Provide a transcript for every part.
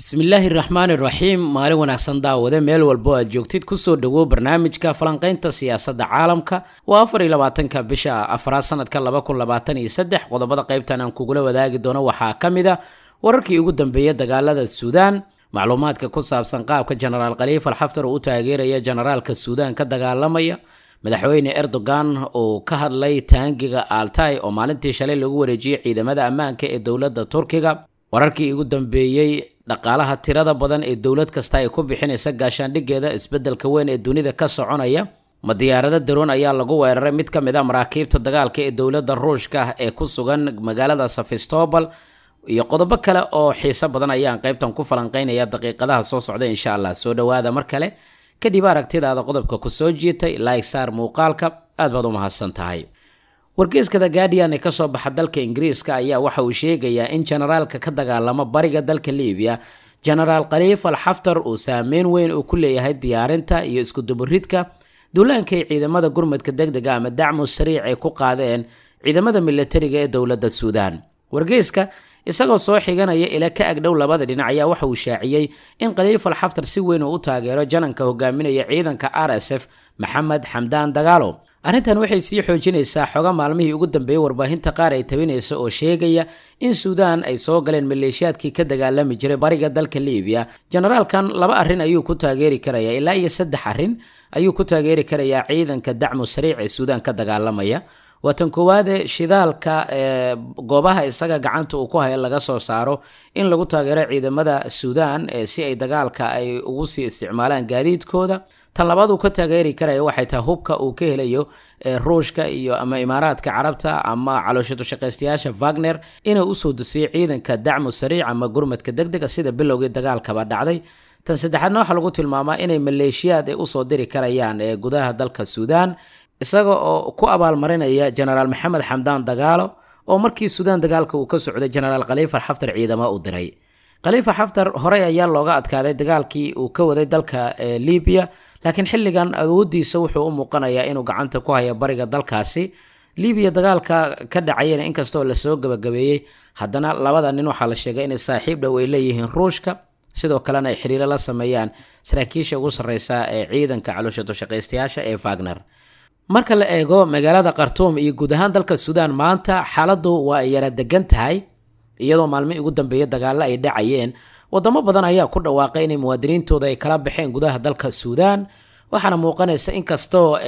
bismillaahi raxmaan iraxiim maalin wanaagsan daawade meel walbo aad joogtid kusoo dhowow barnaamijka falanqaynta siyaasadda caalamka waa afar iyo labaatanka bisha afraad sanadka laba kun labaatan iyo saddex qodobada qaybtan aan kugula wadaagi doono waxaa ka mid a ah wararkii ugu dambeeyey dagaalada suudaan macluumaadka ku saabsan qaabka jenaraal khaliifal xaftar uu u taageeraya jenaraalka suudaan ka dagaalamaya madaxweyne erdogan oo ka hadlay taangiga altay oo maalintii shalay lagu wareejiyey ciidamada ammaanka ee dowladda turkiga wararkii ugu dambeeyey dhaqaalaha tirada badan ee dowlad kasta ay ku bixinaysa gaashaandhiggeeda isbeddelka weyn ee dunida ka soconaya ma diyaarado daroon ayaa lagu weeraray mid ka mid a ah maraakiibta dagaalka ee dowladda ruushka ee ku sugan magaalada safistobal iyo qodobo kale oo xiiso badan ayaan qaybtan ku falanqeynaya daqiiqadaha soo socda insha allah soo dhowaada mar kale kadib aragtidaada qodobka ku soo jiitay laig saar muuqaalka aad baad u mahadsan tahay wargeyskada guardian ee kasoo baxa dalka ingiriiska ayaa waxa uu sheegayaa in jenaraalka ka dagaalama bariga dalka liibiya jenaraal khaliif al xaftar uu saameyn weyn uu ku leeyahay diyaarinta iyo isku iskuduburidka duulaankay ciidamada gurmadka deg dega ama dacmu sariic ay ku qaadeen ciidamada milatariga ee dowladda suudaan wargeyska isagoo soo xiganaya ila ka agdhow labada dhinac ayaa waxa uu shaaciyey in khaliif al xaftar si weyn uu u taageero jananka hogaaminaya ciidanka r s f maxamed xamdaan dagaalo arrintan waxay sii xoojinaysaa xoga maalmihii ugu dambeeyey warbaahinta qaar ay tabinaysa oo sheegaya in suudaan ay soo galeen maleeshiyaadkii ka dagaalami jiray bariga dalka liibiya jenaraalkan laba arrin ayuu ku taageeri karayaa ilaa iyo saddex arrin ayuu ku taageeri karayaa ciidanka dacmu sariic ee suudaan ka dagaalamaya waa tan koowaadee shidaalka goobaha isaga gacanta uu ku haya laga soo saaro in lagu taageero ciidamada suudaan si ay dagaalka ay ugu sii isticmaalaan gaadiidkooda tan labaad uu ka taageeri karaya waxay tahay hubka uu ka helayo ruushka iyo ama imaaraadka carabta ama calooshadushaqaystayaasha wagner inuu usoo dusiyay ciidanka dacmu sariic ama gurmadka degdega sida bilowgii dagaalkaba dhacday tan saddexaadna waxaa lagu tilmaamaa inay maleeshiyaad usoo diri karayaan gudaha dalka suudaan isaga oo ku abaalmarinaya jenaraal maxamed xamdaan dagaalo oo markii suudaan dagaalka uu ka socday jenaraal khaliifar xaftar ciidama u diray khaliifa xaftar horey ayaa looga adkaaday dagaalkii uu ka waday dalka eh, libiya laakiin xilligan awoodiisa wuxuu u muuqanayaa inuu gacanta ku haya bariga dalkaasi libiya dagaalka ka dhacayana inkastoo lasoo gabagabeeyey haddana labada nin waxaa la sheegay inay saaxiib dhow ay leeyihiin ruushka sidoo kalena ay xiriiro la sameeyaan saraakiisha ugu sarreysa ee eh, ciidanka caloosha dushaqaystayaasha ee fagner marka la eego magaalada khartuum iyo guud ahaan dalka suudaan maanta xaaladu waa ay yara degan tahay iyadoo maalmihi ugu dambeeya dagaalo ay dhacayeen wadamo badan ayaa ku dhawaaqay inay muwaadiniintooda ay kala baxeen gudaha dalka suudaan waxaana muuqanaysa inkastoo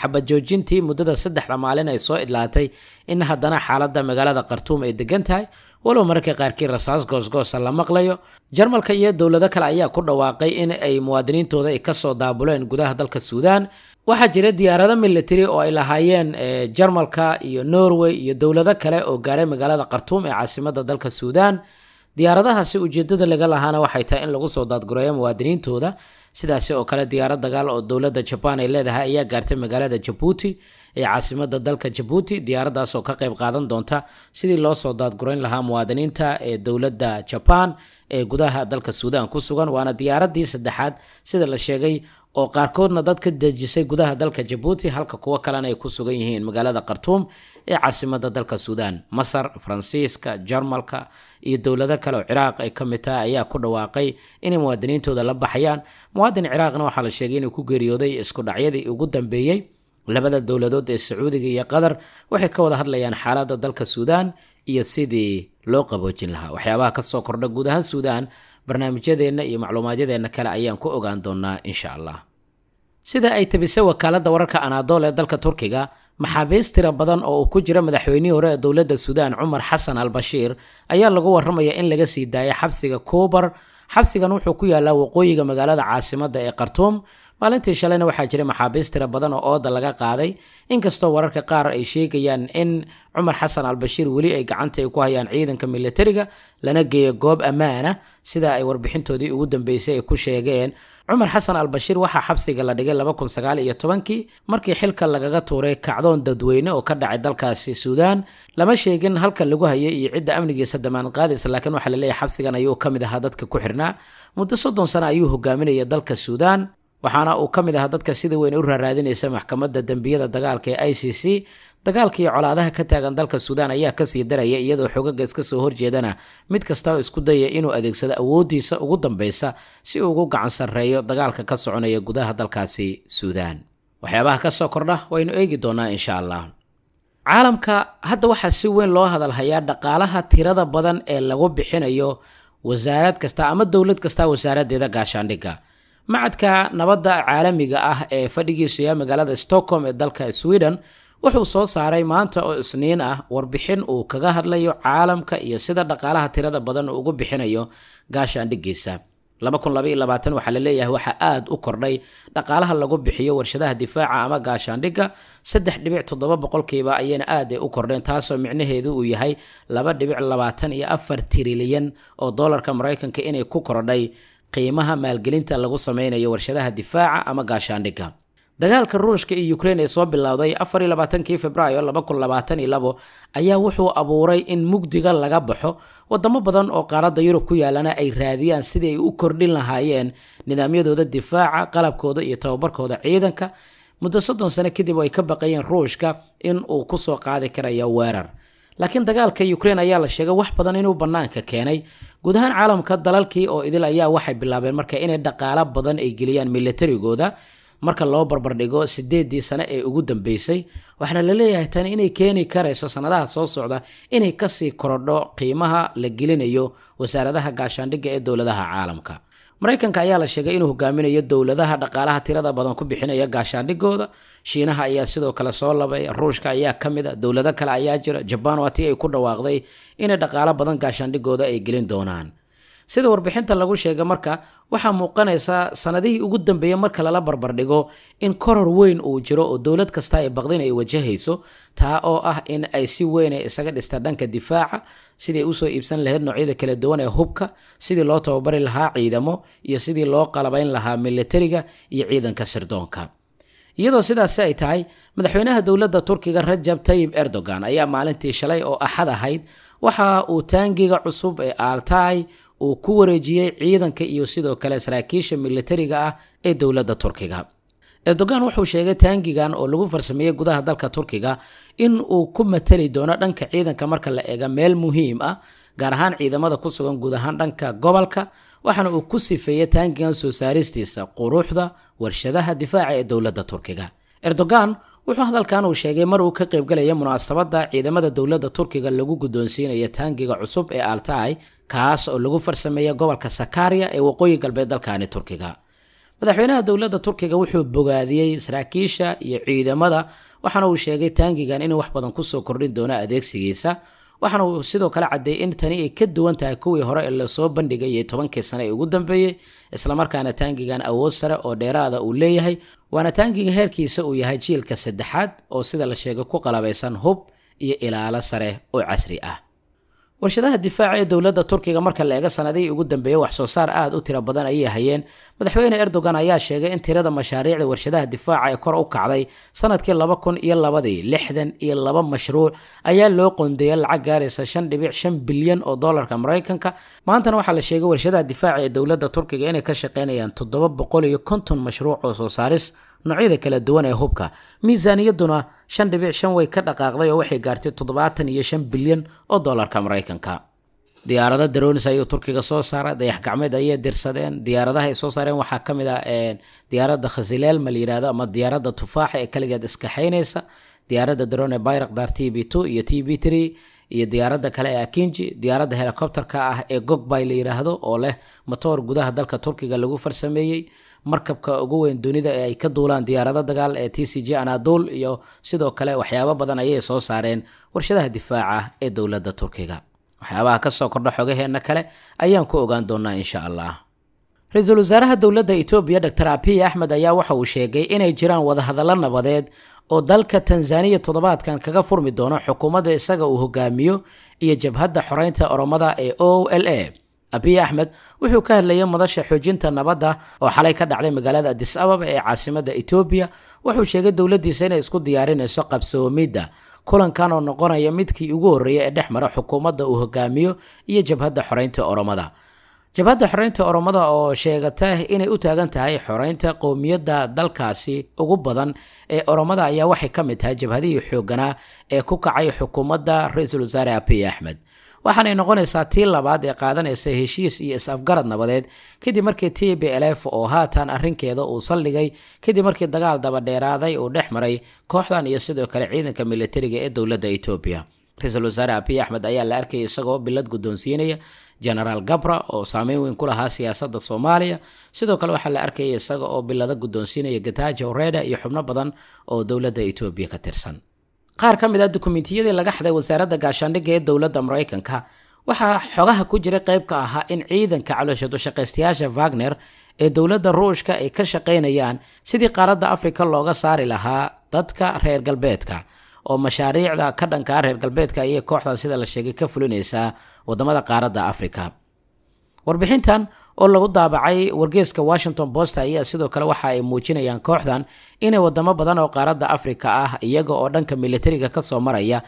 xabajoojintii muddada saddexda maalin ay soo idlaatay in haddana xaalada magaalada khartuum ay degan tahay walow mararka qaarkii rasaas goosgoosa la maqlayo jarmalka iyo dowlado kale ayaa ku dhawaaqay in ay muwaadiniintooda ka soo daabuleen gudaha dalka suudaan waxaa jira diyaarado militari oo ay lahaayeen eh, jarmalka iyo norway iyo dowlado kale oo gaaray magaalada khartuum ee caasimada dalka suudaan diyaaradahaasi ujeedada laga lahaana waxay tahay in lagu soo daadgureeyo muwaadiniintooda sidaasi oo kale diyaarad dagaal oo dowlada jabaan ay leedahay ayaa gaartay magaalada jabuuti ee caasimada dalka jabuuti diyaaradaasoo ka qayb qaadan doonta sidii loo soo daadgurayn lahaa muwaadiniinta ee dowladda jabaan ee gudaha dalka suudaan ku sugan waana diyaaradii saddexaad sida la sheegay oo qaarkoodna dad dejisay gudaha dalka jabuuti halka kuwo kalena ay ku sugan yihiin magaalada khartuum ee caasimada dalka suudaan masar faransiiska jarmalka iyo dowlado kale oo ciraaq ay ka mid taha ayaa ku dhawaaqay inay muwaadiniintooda la baxayaan muwaadin ciraaqna waxaa la sheegay inuu ku geeriyooday iskudhacyadii ugu dambeeyey labada dowladood ee sacuudiga iyo qatar waxay ka wada hadlayaan xaaladda dalka suudaan iyo sidii loo qaboojin lahaa waxyaabaha kasoo kordha guud ahaan suudaan barnaamijyadeenna iyo macluumaadyadeenna kale ayaan ku ogaan doonaa insha allah sida ay tabisay wakaaladda wararka anaadol ee dalka turkiga maxaabiist tira badan oo uu ku jira madaxweynihii hore ee dowladda suudaan cumar xasan al bashiir ayaa lagu waramaya in laga sii daaya xabsiga kuubar xabsigan wuxuu ku yaalaa waqooyiga magaalada caasimadda ee khartuum maalintii shalayna waxaa jiray maxaabiis tiro badan oo ooda laga qaaday inkastoo wararka qaar ay sheegayaan in cumar xasan albashiir weli ay gacanta ay ku hayaan ciidanka milatariga lana geeyo goob ammaana sida ay warbixintoodii ugu dambeysay ay ku sheegeen cumar xasan albashiir waxaa xabsiga la dhigay kii markii xilka lagaga tuuray kacdoon dadweyne oo ka dhacay dalkaasi suudaan lama sheegin halka lagu hayay iyo cidda amnigiisa damaanad qaadaysa laakiin waxaa laleeyahay xabsigan ayuu ka mid ahaa dadka ku xirnaa muddo soddon sano ayuu hogaaminaya dalka suudaan waxaana uu ka mid ahaa dadka sida weyn u raaraadinaysa maxkamadda dembiyada dagaalka ee i c c dagaalkii colaadaha ka taagan dalka suudaan ayaa kasii daraya iyadoo xogaga iska soo horjeedana mid kasta oo isku daya inuu adeegsado awooddiisa ugu dambaysa si uu ugu gacan sarreeyo dagaalka ka soconaya gudaha dalkaasi suudaan waxyaabaha ka soo kordha waynu eegi doonaa insha allah caalamka hadda waxaa si weyn loo hadal hayaa dhaqaalaha tirada badan ee lagu bixinayo wasaarad kasta ama dowlad kasta wasaaraddeeda gaashaandhigga macadka nabadda caalamiga ah ee fadhigiisu yahay magaalada stockholm ee dalka swiden wuxuu soo saaray maanta oo isniin ah warbixin uu kaga hadlayo caalamka iyo sida dhaqaalaha tirada badan uu ugu bixinayo gaashaandhigiisa waxaa la leeyahay waxaa aad u kordhay dhaqaalaha lagu bixiyo warshadaha difaaca ama gaashaandhigga saddex dhibic toddoba boqolkiiba ayayna aad u kordheen taasoo micnaheedu uu yahay laba dhibic labaatan iyo afar trilyan oo doolarka maraykanka inay ku kordhay qiimaha maalgelinta lagu sameynayo warshadaha difaaca ama gaashaandhigga dagaalka ruushka iyo ukraine ee soo bilowday afariylabaatankii februaayo laba kun labaatan labo ayaa wuxuu abuuray in mugdiga laga baxo wadamo badan oo qaaradda yurub ku yaalana ay raadiyaan sidii ay u kordhin lahaayeen nidaamyadooda difaaca qalabkooda iyo tababarkooda ciidanka muddo soddon sane kadib oo ay ka baqayeen ruushka in uu ku soo qaadi karayo weerar laakiin dagaalka ukrein ayaa la sheegay wax badan inuu bannaanka keenay guud ahaan caalamka dalalkii oo idil ayaa waxay bilaabeen marka inay dhaqaalo badan ay geliyaan milatarigooda marka loo barbardhigo sideeddii sane ee ugu dambeysay waxaana la leeyahay tani inay keeni karayso sanadaha soo socda inay kasii korodho qiimaha la gelinayo wasaaradaha gaashaandhigga ee dowladaha caalamka maraykanka ayaa la sheegay inuu hogaaminayo dowladaha dhaqaalaha tirada badan ku bixinaya gaashaandhigooda shiinaha ayaa sidoo kale soo labay ruushka ayaa ka mid a dowlado kale ayaa jira jabaan waa tii ay ku dhawaaqday inay dhaqaalo badan gaashaandhigooda ay gelin doonaan sida warbixinta lagu sheega marka waxaa muuqanaysaa sanadihii ugu dambeeyey marka lala barbardhigo in koror weyn uu jiro oo dowlad kasta ay baqdin ay wajahayso taa oo ah in ay si weyn ay isaga dhista dhanka difaaca sidii usoo iibsan lahayd noocyada kala duwan ee hubka sidii loo tababari lahaa ciidamo iyo sidii loo qalabayn lahaa militariga iyo ciidanka sirdoonka iyadoo sidaasi ay tahay madaxweynaha dowladda turkiga rajab tayib erdogan ayaa maalintii shalay oo axad ahayd waxa uu taangiga cusub ee aaltaay uu ku wareejiyey ciidanka iyo sidoo kale saraakiisha militariga ah ee dowladda turkiga erdogan wuxuu sheegay taangigan oo lagu farsameeyey gudaha dalka turkiga in uu ku matali doono dhanka ciidanka marka la eega meel muhiim ah gaar ahaan ciidamada ku sugan guud ahaan dhanka gobolka waxaana uu ku sifeeyey taangigan soo saaristiisa quruuxda warshadaha difaaca ee dowladda turkiga erdogan wuxuu hadalkan uu sheegay mar uu ka qaybgalaya munaasabadda ciidamada dowladda turkiga lagu guddoonsiinayo taangiga cusub ee altaai kaas oo lagu farsameeya gobolka sakaria ee waqooyi galbeed dalkani turkiga madaxweynaha dowladda turkiga wuxuu bogaadiyey saraakiisha iyo ciidamada waxaana uu sheegay taangigan inuu wax badan ku soo kordhin doono adeegsigiisa waxaana uu sidoo kale caddeeyey in tani ay ka duwan tahay kuwii hore lasoo bandhigayay tobankii sane ee ugu dambeeyey islamarkaana taangigan awood sare oo dheeraada uu leeyahay waana taangiga heerkiisa uu yahay jiilka saddexaad oo sida la sheegay ku qalabaysan hub iyo ilaalo sare oo casri ah warshadaha difaaca ee dowladda turkiga marka la eega sanadihii ugu dambeeyey wax soo saar aad u tiro badan ayay hayeen madaxweyne erdogan ayaa sheegay in tirada mashaariicda warshadaha difaaca ee kor u kacday sanadkii laba kun iyo labadii lixdan iyo laba mashruuc ayaa loo qoondeeyay lacag gaaraysa shan dhibic shan bilyan oo dollarka maraykanka maantana waxaa la sheegay warshadaha difaaca ee dowladda turkiga inay ka shaqeynayaan toddoba boqol iyo konton mashruuc oo soo saaris noocyada kala duwan ee hubka miisaaniyadduna shan dhibic shan way ka dhaqaaqday oo waxay gaartay toddobaatan iyo shan bilyan oo dollarka maraykanka diyaarado daroonis ayuu turkiga soo saaray dayax gacmeed ayay dirsadeen diyaaradaha ay soo saareen waxaa ka mid ah eh, diyaaradda khasileel la yidhahdo ama diyaaradda tufaaxa ee kaligeed iskaxaynaysa diyaaradda daroon ee bayrakdar t b two iyo t b three iyo diyaaradda kale ee akinji diyaaradda helikobterka ah ee gogbay la yidhaahdo oo leh matoor gudaha dalka turkiga lagu farsameeyey markabka ugu weyn dunida ee ay ka duulaan diyaarada dagaal ee t c j anadol iyo sidoo kale waxyaabo badan ayay soo saareen warshadaha difaaca ee dowladda turkiga waxyaabaha kasoo kordha xogaheenna kale ayaan ku ogaan doonaa insha allah ra-iisul wasaaraha dowladda etoobiya doctor abiy axmed ayaa waxa uu sheegay inay jiraan wadahadallo nabadeed oo dalka tanzaniya toddobaadkan kaga furmi doono xukuumadda isaga uu hogaamiyo iyo jabhadda xoraynta oromada ee o l a abiy axmed wuxuu ka hadlayay madasha xoojinta nabadda oo xalay ka dhacday magaalada adis ababa ee caasimada etoobiya wuxuu sheegay dowladiisa inay isku diyaarinayso qabsoomidda kulankan oo noqonaya midkii ugu horreeya ee dhex mara xukuumadda uu hogaamiyo iyo jabhadda xoreynta oromada jabhadda xoreynta oromada oo sheegata inay u taagan tahay xoreynta qowmiyadda dalkaasi ugu badan ee oromada ayaa waxay ka mid tahay jabhadihii xoogganaa ee ku kacay xukuumadda ra-iisul wasaare abiy axmed waxaanay noqonaysaa tii labaad ee qaadanaysa heshiis iyo is-afgarad nabadeed kadib markii t b elef oo haatan arrinkeeda uu saldhigay kadib markii dagaal dabadheeraaday uu dhex maray kooxdan iyo sidoo kale ciidanka militariga ee dowladda etoobiya ra-iisul wasaare abiy axmed ayaa la arkayay isagoo bilad guddoonsiinaya genaraal gabra oo saameyn weyn ku lahaa siyaasadda soomaaliya sidoo kale waxaa la arkayay isaga oo bilada guddoonsiinaya gataajo reda iyo xubno badan oo dowladda etoobiya ka tirsan qaar ka mid a ah dukumentiyadii laga xaday wasaaradda gaashaandhigga ee dowladda maraykanka waxaa xogaha ku jiray qayb ka ahaa in ciidanka caloosha dushaqaystayaasha wagner ee dowladda ruushka ay ka shaqaynayaan sidii qaaradda afrika looga saari lahaa dadka reer galbeedka oo mashaariicda ka dhankaa reer galbeedka ayay kooxdan sida la sheegay ka fulinaysaa waddamada qaaradda afrika warbixintan oo lagu daabacay wargeeska washington bost ayaa sidoo kale waxa ay muujinayaan kooxdan inay wadamo badan oo qaaradda afrika ah iyaga oo dhanka militariga kasoo maraya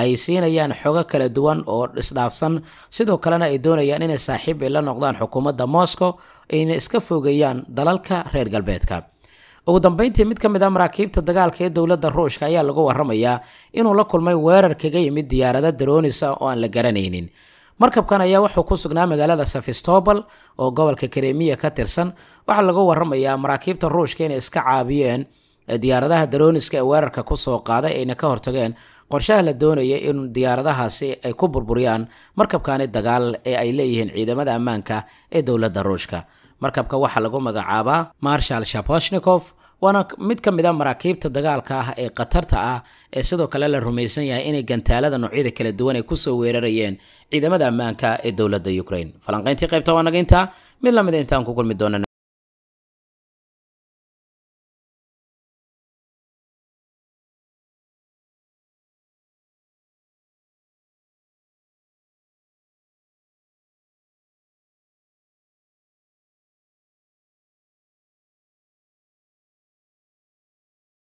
ay siinayaan xogo kala duwan oo isdhaafsan sidoo kalena ay doonayaan inay saaxiib ay la noqdaan xukuumadda moscow ayna iska fogeeyaan dalalka reer galbeedka ugu dambeyntii mid ka mid a ah maraakiibta dagaalka ee dowladda ruushka ayaa lagu waramayaa inuu la kulmay weerar kaga yimid diyaarada daroonisa oo aan la garanaynin markabkan ayaa wuxuu ku sugnaa magaalada sefistobal oo gobolka karemiya ka tirsan waxaa lagu waramayaa maraakiibta ruushka inay iska caabiyeen diyaaradaha darooniska ee weerarka kusoo qaaday ayna ka hortageen qorshaha la doonaya in diyaaradahaasi ay ku burburiyaan markabkani dagaal ee ay leeyihiin ciidamada ammaanka ee dowladda ruushka markabka waxaa lagu magacaabaa marshal shaboshnikov waana mid ka mid a ah maraakiibta dagaalka ah ee khatarta ah ee sidoo kale la rumaysan yahay inay gantaalada noocyada kala duwan ay ku soo weerarayeen ciidamada ammaanka ee dowladda ukraine falanqayntii qaybta waa mid la mid lamida ah intaan ku kulmi doona